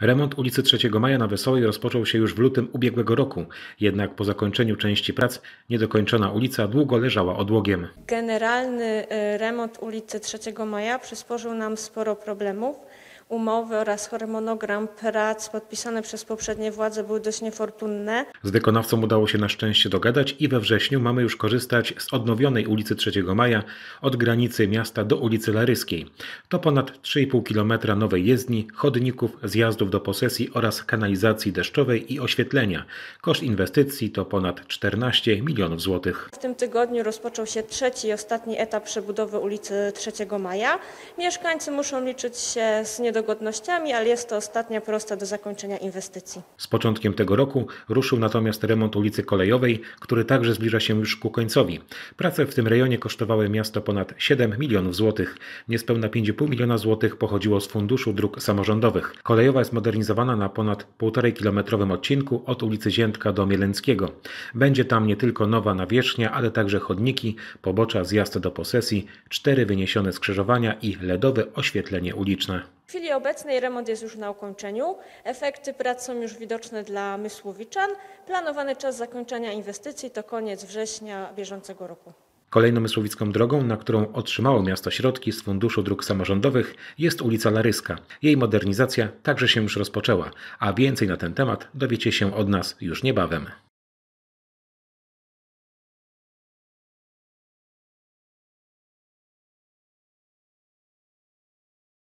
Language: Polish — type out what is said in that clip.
Remont ulicy 3 Maja na Wesołej rozpoczął się już w lutym ubiegłego roku, jednak po zakończeniu części prac niedokończona ulica długo leżała odłogiem. Generalny y, remont ulicy 3 Maja przysporzył nam sporo problemów umowy oraz harmonogram prac podpisane przez poprzednie władze były dość niefortunne. Z wykonawcą udało się na szczęście dogadać i we wrześniu mamy już korzystać z odnowionej ulicy 3 Maja od granicy miasta do ulicy Laryskiej. To ponad 3,5 km nowej jezdni, chodników, zjazdów do posesji oraz kanalizacji deszczowej i oświetlenia. Koszt inwestycji to ponad 14 milionów złotych. W tym tygodniu rozpoczął się trzeci i ostatni etap przebudowy ulicy 3 Maja. Mieszkańcy muszą liczyć się z niedowodzeniem niedogodnościami, ale jest to ostatnia prosta do zakończenia inwestycji. Z początkiem tego roku ruszył natomiast remont ulicy Kolejowej, który także zbliża się już ku końcowi. Prace w tym rejonie kosztowały miasto ponad 7 milionów złotych. Niespełna 5,5 miliona złotych pochodziło z Funduszu Dróg Samorządowych. Kolejowa jest modernizowana na ponad 1,5-kilometrowym odcinku od ulicy Ziętka do Mieleńskiego. Będzie tam nie tylko nowa nawierzchnia, ale także chodniki, pobocza, zjazd do posesji, cztery wyniesione skrzyżowania i LEDowe oświetlenie uliczne. W chwili obecnej remont jest już na ukończeniu, efekty prac są już widoczne dla mysłowiczan. Planowany czas zakończenia inwestycji to koniec września bieżącego roku. Kolejną mysłowicką drogą, na którą otrzymało miasto środki z Funduszu Dróg Samorządowych, jest ulica Laryska. Jej modernizacja także się już rozpoczęła, a więcej na ten temat dowiecie się od nas już niebawem.